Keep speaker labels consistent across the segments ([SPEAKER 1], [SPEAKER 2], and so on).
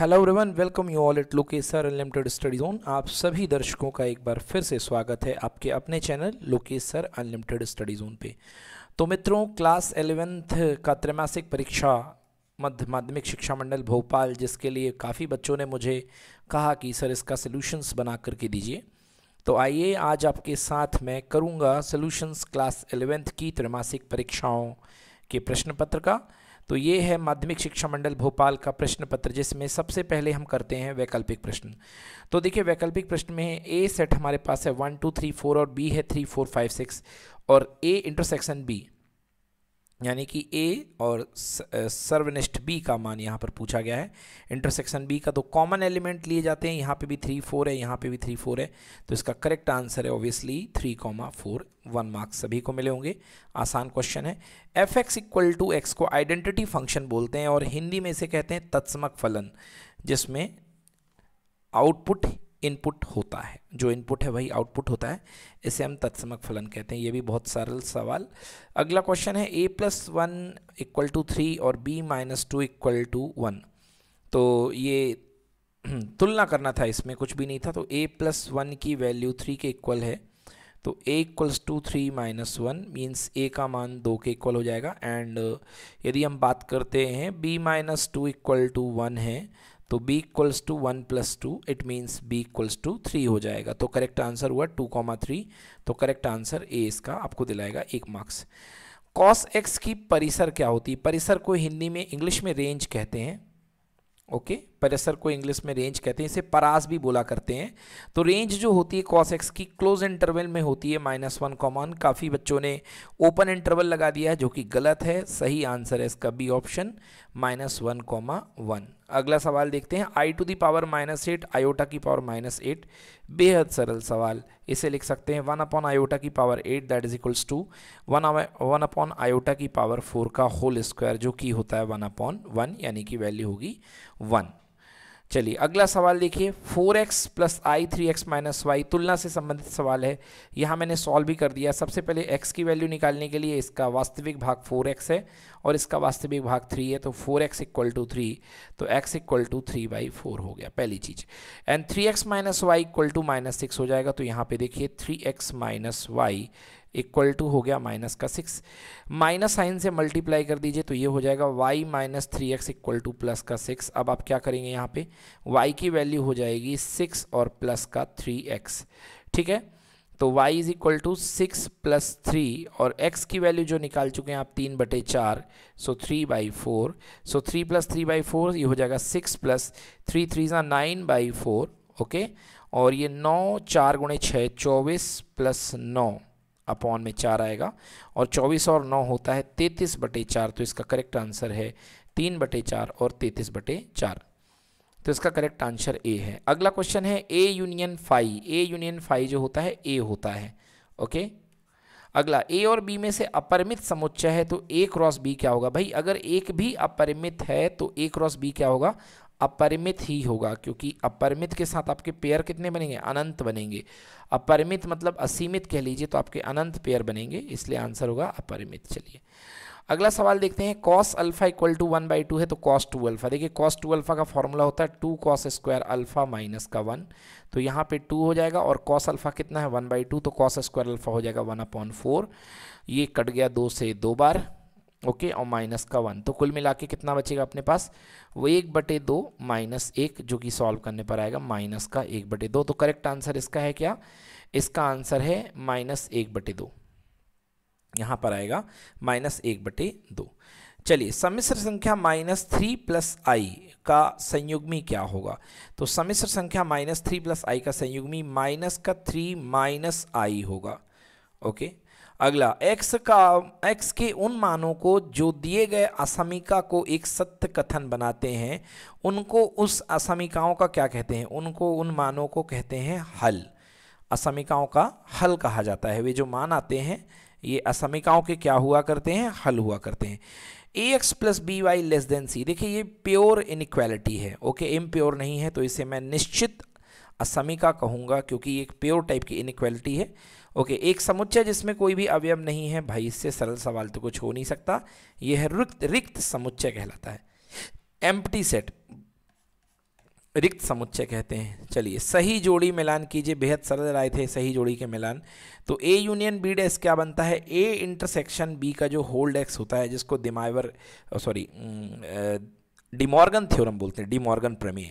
[SPEAKER 1] Hello everyone welcome you all it लोकेसर unlimited study zone आप सभी दर्शकों का एक बार फिर से स्वागत है आपके अपने चैनल लोकेसर अनलिमिटेड स्टडी जोन पे तो मित्रों क्लास एलेवेंथ का त्रैमासिक परीक्षा मध्य माध्यमिक शिक्षा मंडल भोपाल जिसके लिए काफ़ी बच्चों ने मुझे कहा कि सर इसका सोल्यूशंस बना करके दीजिए तो आइए आज आपके साथ मैं करूँगा सोल्यूशंस क्लास एलेवेंथ की त्रैमासिक परीक्षाओं के प्रश्न पत्र का तो ये है माध्यमिक शिक्षा मंडल भोपाल का प्रश्न पत्र जिसमें सबसे पहले हम करते हैं वैकल्पिक प्रश्न तो देखिए वैकल्पिक प्रश्न में ए सेट हमारे पास है वन टू थ्री फोर और बी है थ्री फोर फाइव सिक्स और ए इंटरसेक्शन बी यानी कि ए और सर्वनिष्ठ बी का मान यहाँ पर पूछा गया है इंटरसेक्शन बी का तो कॉमन एलिमेंट लिए जाते हैं यहाँ पे भी थ्री फोर है यहाँ पे भी थ्री फोर है तो इसका करेक्ट आंसर है obviously three comma four one marks सभी को मिले होंगे आसान क्वेश्चन है f x equal to x को आइडेंटिटी फंक्शन बोलते हैं और हिंदी में इसे कहते हैं तत्समक फलन जिसमें आउटपुट इनपुट होता है जो इनपुट है वही आउटपुट होता है इसे हम तत्समक फलन कहते हैं ये भी बहुत सरल सवाल अगला क्वेश्चन है A plus one equal to three और B minus two equal to one तो ये तुलना करना था इसमें कुछ भी नहीं था तो ए प्लस वन की वैल्यू थ्री के इक्वल है तो A equals to three minus one means A का मान दो के इक्वल हो जाएगा एंड यदि हम बात करते हैं B minus two equal to one है तो b equals to one plus two it means b equals to three हो जाएगा तो करेक्ट आंसर हुआ टू कॉमा थ्री तो करेक्ट आंसर ए इसका आपको दिलाएगा एक मार्क्स कॉस एक्स की परिसर क्या होती है परिसर को हिंदी में इंग्लिश में रेंज कहते हैं ओके परिसर को इंग्लिश में रेंज कहते हैं इसे परास भी बोला करते हैं तो रेंज जो होती है कॉस एक्स की क्लोज इंटरवल में होती है माइनस वन कॉमन काफ़ी बच्चों ने ओपन इंटरवल लगा दिया है जो कि गलत है सही आंसर है इसका B option minus one comma one अगला सवाल देखते हैं i to the power minus eight iota की पावर माइनस एट बेहद सरल सवाल इसे लिख सकते हैं वन अपॉन आयोटा की power eight that is equals to one one upon iota की पावर फोर का होल स्क्वायर जो कि होता है वन अपॉन वन यानी कि वैल्यू होगी वन चलिए अगला सवाल देखिए four x plus i three x minus y तुलना से संबंधित सवाल है यहाँ मैंने सॉल्व भी कर दिया सबसे पहले एक्स की वैल्यू निकालने के लिए इसका वास्तविक भाग फोर एक्स है और इसका वास्तविक भाग थ्री है तो four x equal to three तो x equal to three by four हो गया पहली चीज़ and three x minus y equal to minus six हो जाएगा तो यहाँ पे देखिए three x minus y equal to हो गया माइनस का सिक्स माइनस साइन से मल्टीप्लाई कर दीजिए तो ये हो जाएगा y minus three x equal to plus का सिक्स अब आप क्या करेंगे यहाँ पे वाई की वैल्यू हो जाएगी सिक्स और प्लस का थ्री एक्स ठीक है तो y is equal to six plus three और x की वैल्यू जो निकाल चुके हैं आप तीन बटे चार so three by four so three plus three by four ये हो जाएगा सिक्स प्लस थ्री थ्री ज़ा नाइन बाई फोर ओके और ये नौ चार गुणे छः चौबीस प्लस नौ अपॉन में चार आएगा और चौबीस और नौ होता है तैंतीस बटे चार तो इसका करेक्ट आंसर है तीन बटे चार और तैंतीस बटे चार तो इसका करेक्ट आंसर ए है अगला क्वेश्चन है A union five A union five जो होता है ए होता है ओके अगला ए और बी में से अपरिमित समुच्चय है तो ए क्रॉस बी क्या होगा भाई अगर एक भी अपरिमित है तो ए क्रॉस बी क्या होगा अपरिमित ही होगा क्योंकि अपरिमित के साथ आपके पेयर कितने बनेंगे अनंत बनेंगे अपरिमित मतलब असीमित कह लीजिए तो आपके अनंत पेयर बनेंगे इसलिए आंसर होगा अपरिमित चलिए अगला सवाल देखते हैं cos alpha equal to one by two है तो कॉस टू अल्फा देखिए कॉस टू अल्फा का फॉर्मूला होता है two cos square alpha minus का वन तो यहाँ पे टू हो जाएगा और कॉस अल्फा कितना है वन बाई टू तो कॉस स्क्वायर अल्फा हो जाएगा वन अपॉन फोर ये कट गया दो से दो बार ओके और माइनस का वन तो कुल मिला के कितना बचेगा अपने पास वो एक बटे दो माइनस एक जो कि सॉल्व करने पर आएगा माइनस का एक बटे दो तो करेक्ट आंसर इसका है क्या इसका आंसर है माइनस एक बटे दो यहाँ पर आएगा माइनस एक बटे दो चलिए सम्मिश्र संख्या माइनस थ्री प्लस आई का संयुग्मी क्या होगा तो सम्मिश्र संख्या माइनस थ्री प्लस आई का संयुग्मी माइनस का थ्री माइनस आई होगा ओके okay? अगला x का x के उन मानों को जो दिए गए असमिका को एक सत्य कथन बनाते हैं उनको उस असमिकाओं का क्या कहते हैं उनको उन मानों को कहते हैं हल असमिकाओं का हल कहा जाता है वे जो मान आते हैं ये असमिकाओं के क्या हुआ करते हैं हल हुआ करते हैं A x plus B y less than C देखिए ये प्योर इनक्वालिटी है ओके इम प्योर नहीं है तो इसे मैं निश्चित असमिका कहूँगा क्योंकि ये एक प्योर टाइप की इनक्वालिटी है ओके एक समुच्चय जिसमें कोई भी अवयव नहीं है भाई इससे सरल सवाल तो कुछ हो नहीं सकता यह है रिक्त रिक्त समुच्चय कहलाता है एम्प्टी सेट रिक्त समुच्चय कहते हैं चलिए सही जोड़ी मिलान कीजिए बेहद सरल राय थे सही जोड़ी के मिलान तो ए यूनियन बी डेस क्या बनता है ए इंटरसेक्शन बी का जो होल्ड एक्स होता है जिसको दिमावर सॉरी डिमॉर्गन थ्योरम बोलते हैं डिमॉर्गन प्रमेय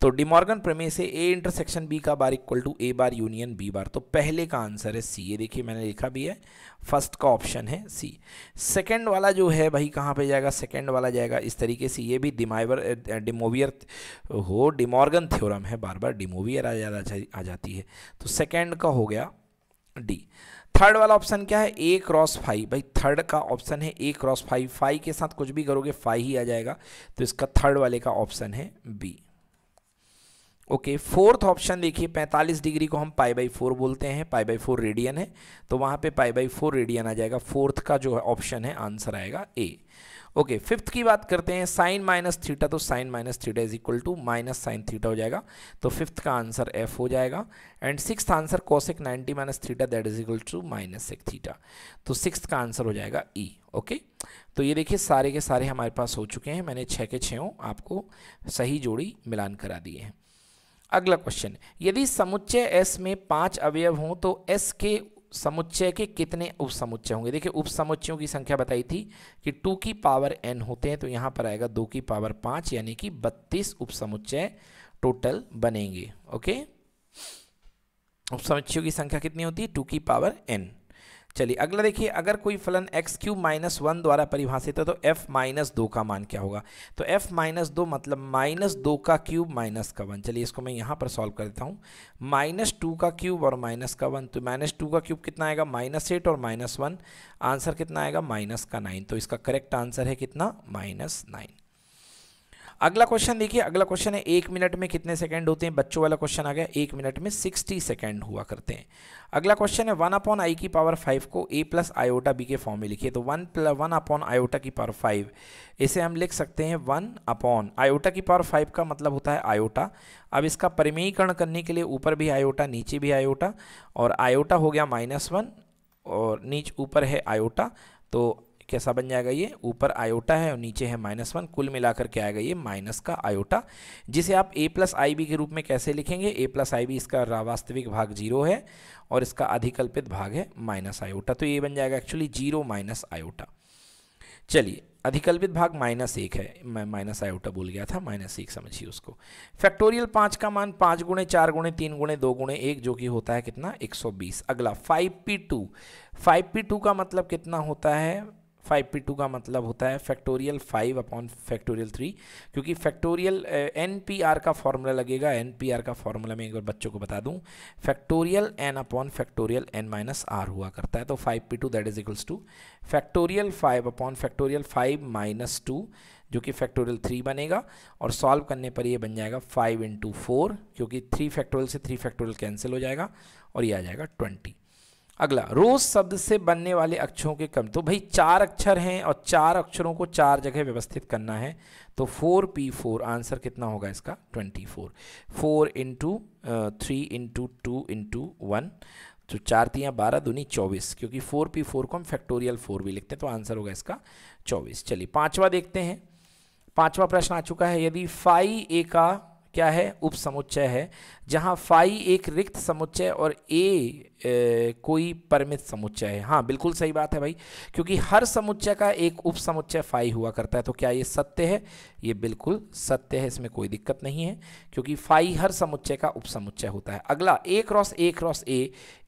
[SPEAKER 1] तो डिमॉर्गन प्रमेय से ए इंटरसेक्शन बी का bar equal to A bar union B bar तो पहले का आंसर है सी ये देखिए मैंने लिखा भी है फर्स्ट का ऑप्शन है सी सेकंड वाला जो है भाई कहाँ पे जाएगा सेकंड वाला जाएगा इस तरीके से ये भी डिमाइवर डिमोवियर हो डिमॉर्गन थ्योरम है बार बार डिमोवियर आ आ जाती है तो सेकेंड का हो गया डी थर्ड वाला ऑप्शन क्या है ए क्रॉस फाइव भाई थर्ड का ऑप्शन है ए क्रॉस फाइव फाइव के साथ कुछ भी करोगे फाइव ही आ जाएगा तो इसका थर्ड वाले का ऑप्शन है बी ओके फोर्थ ऑप्शन देखिए 45 डिग्री को हम पाई बाई फोर बोलते हैं पाई बाई फोर रेडियन है तो वहां पे पाई बाई फोर रेडियन आ जाएगा फोर्थ का जो ऑप्शन है आंसर आएगा ए ओके फिफ्थ की बात करते हैं साइन माइनस थीटा तो sine minus theta is equal to minus sine theta हो जाएगा तो फिफ्थ का आंसर एफ हो जाएगा and six answer cosec ninety minus theta that is equal to minus sec theta तो सिक्स का आंसर हो जाएगा ई e, ओके तो ये देखिए सारे के सारे हमारे पास हो चुके हैं मैंने छः के छों आपको सही जोड़ी मिलान करा दिए हैं अगला क्वेश्चन यदि समुच्चय एस में पाँच अवयव हों तो एस के समुच्चय के कितने उपसमुच्चय होंगे देखिए उपसमुच्चयों की संख्या बताई थी कि टू की पावर एन होते हैं तो यहाँ पर आएगा दो की पावर पाँच यानी कि बत्तीस उपसमुच्चय टोटल बनेंगे ओके उपसमुच्चयों की संख्या कितनी होती है टू की पावर एन चलिए अगला देखिए अगर कोई फलन एक्स क्यूब माइनस वन द्वारा परिभाषित है तो एफ माइनस दो का मान क्या होगा तो एफ माइनस दो मतलब माइनस दो का क्यूब माइनस का वन चलिए इसको मैं यहाँ पर सॉल्व कर देता हूँ माइनस टू का क्यूब और माइनस का वन तो माइनस टू का क्यूब कितना आएगा माइनस एट और माइनस वन आंसर कितना आएगा माइनस का नाइन तो इसका करेक्ट आंसर है कितना माइनस नाइन अगला क्वेश्चन देखिए अगला क्वेश्चन है एक मिनट में कितने सेकंड होते हैं बच्चों वाला क्वेश्चन आ गया एक मिनट में सिक्सटी सेकंड हुआ करते हैं अगला क्वेश्चन है वन अपॉन आई की पावर फाइव को ए प्लस आयोटा बी के फॉर्म में लिखिए तो one plus one upon iota की पावर फाइव इसे हम लिख सकते हैं वन अपॉन आयोटा की पावर फाइव का मतलब होता है आयोटा अब इसका परिमेयीकरण करने के लिए ऊपर भी आयोटा नीचे भी आयोटा और आयोटा हो गया माइनस वन और नीच ऊपर है आयोटा तो कैसा बन जाएगा ये ऊपर आयोटा है और नीचे है माइनस वन कुल मिलाकर के आएगा ये माइनस का आयोटा जिसे आप ए प्लस आई बी के रूप में कैसे लिखेंगे ए प्लस आई बी इसका वास्तविक भाग जीरो है और इसका अधिकल्पित भाग है माइनस आयोटा तो ये बन जाएगा एक्चुअली जीरो माइनस आयोटा चलिए अधिकल्पित भाग माइनस एक है मैं माइनस आयोटा बोल गया था माइनस एक समझिए उसको फैक्टोरियल पाँच का मान पाँच गुणे चार गुणे तीन गुणे दो गुणे एक जो कि होता है कितना 120 अगला 5p2 5p2 का मतलब कितना होता है फाइव पी टू का मतलब होता है factorial five upon factorial three क्योंकि फैक्टोरियल एन पी आर का फॉर्मूला लगेगा एन पी आर का फॉर्मूला मैं एक बार बच्चों को बता दूं factorial n upon factorial n minus r हुआ करता है तो five P two that is equals to factorial five upon factorial five minus two जो कि फैक्टोरियल थ्री बनेगा और सॉल्व करने पर ये बन जाएगा फाइव इंटू फोर क्योंकि थ्री फैक्टोरियल से थ्री फैक्टोरियल कैंसिल हो जाएगा और ये आ जाएगा ट्वेंटी अगला रोज शब्द से बनने वाले अक्षरों के क्रम तो भाई चार अक्षर हैं और चार अक्षरों को चार जगह व्यवस्थित करना है तो फोर पी फोर आंसर कितना होगा इसका twenty four four into three into two into one तो चार तियाँ बारह दूनी चौबीस क्योंकि फोर पी फोर को हम फैक्टोरियल फोर भी लिखते हैं तो आंसर होगा इसका चौबीस चलिए पाँचवा देखते हैं पाँचवा प्रश्न आ चुका है यदि फाइव ए का क्या है उपसमुच्चय है जहाँ फाई एक रिक्त समुच्चय और ए, ए कोई परमित समुच्चय है हाँ बिल्कुल सही बात है भाई क्योंकि हर समुच्चय का एक उपसमुच्चय फाई हुआ करता है तो क्या ये सत्य है ये बिल्कुल सत्य है इसमें कोई दिक्कत नहीं है क्योंकि फाई हर समुच्चय का उपसमुच्चय होता है अगला A cross A cross A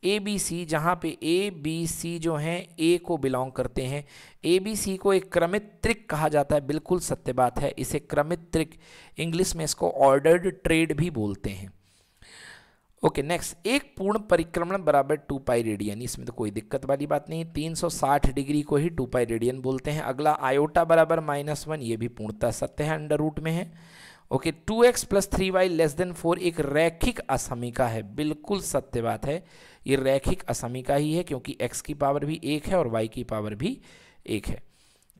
[SPEAKER 1] A B C जहाँ पे ए बी सी जो हैं ए को बिलोंग करते हैं ए बी सी को एक क्रमित त्रिक कहा जाता है बिल्कुल सत्य बात है इसे क्रमित त्रिक इंग्लिश में इसको ऑर्डर्ड ट्रेड भी बोलते हैं ओके okay, नेक्स्ट एक पूर्ण परिक्रमण बराबर टू पाई रेडियन इसमें तो कोई दिक्कत वाली बात नहीं 360 डिग्री को ही टू पाई रेडियन बोलते हैं अगला आयोटा बराबर माइनस वन ये भी पूर्णतः सत्य है अंडर रूट में है okay two x plus three y less than four एक रैखिक असमिका है बिल्कुल सत्य बात है ये रैखिक असमिका ही है क्योंकि एक्स की पावर भी एक है और वाई की पावर भी एक है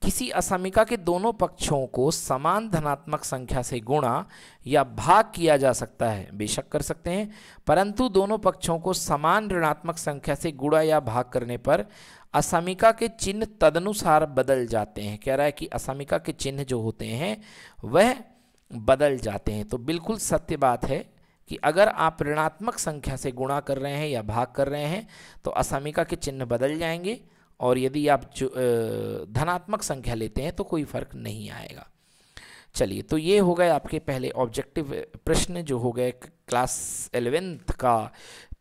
[SPEAKER 1] किसी असमिका के दोनों पक्षों को समान धनात्मक संख्या से गुणा या भाग किया जा सकता है बेशक कर सकते हैं परंतु दोनों पक्षों को समान ऋणात्मक संख्या से गुणा या भाग करने पर असमिका के चिन्ह तदनुसार बदल जाते हैं कह रहा है कि असमिका के चिन्ह जो होते हैं वह बदल जाते हैं तो बिल्कुल सत्य बात है कि अगर आप ऋणात्मक संख्या से गुणा कर रहे हैं या भाग कर रहे हैं तो असमिका के चिन्ह बदल जाएंगे और यदि आप जो धनात्मक संख्या लेते हैं तो कोई फर्क नहीं आएगा चलिए तो ये हो गए आपके पहले ऑब्जेक्टिव प्रश्न जो हो गए क्लास एलेवेंथ का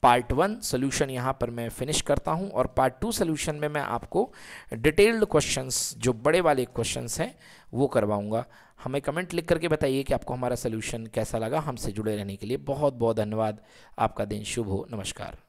[SPEAKER 1] पार्ट वन सोल्यूशन यहाँ पर मैं फिनिश करता हूँ और पार्ट टू सोल्यूशन में मैं आपको डिटेल्ड क्वेश्चंस जो बड़े वाले क्वेश्चंस हैं वो करवाऊँगा हमें कमेंट लिख करके बताइए कि आपको हमारा सोल्यूशन कैसा लगा हमसे जुड़े रहने के लिए बहुत बहुत धन्यवाद आपका दिन शुभ हो नमस्कार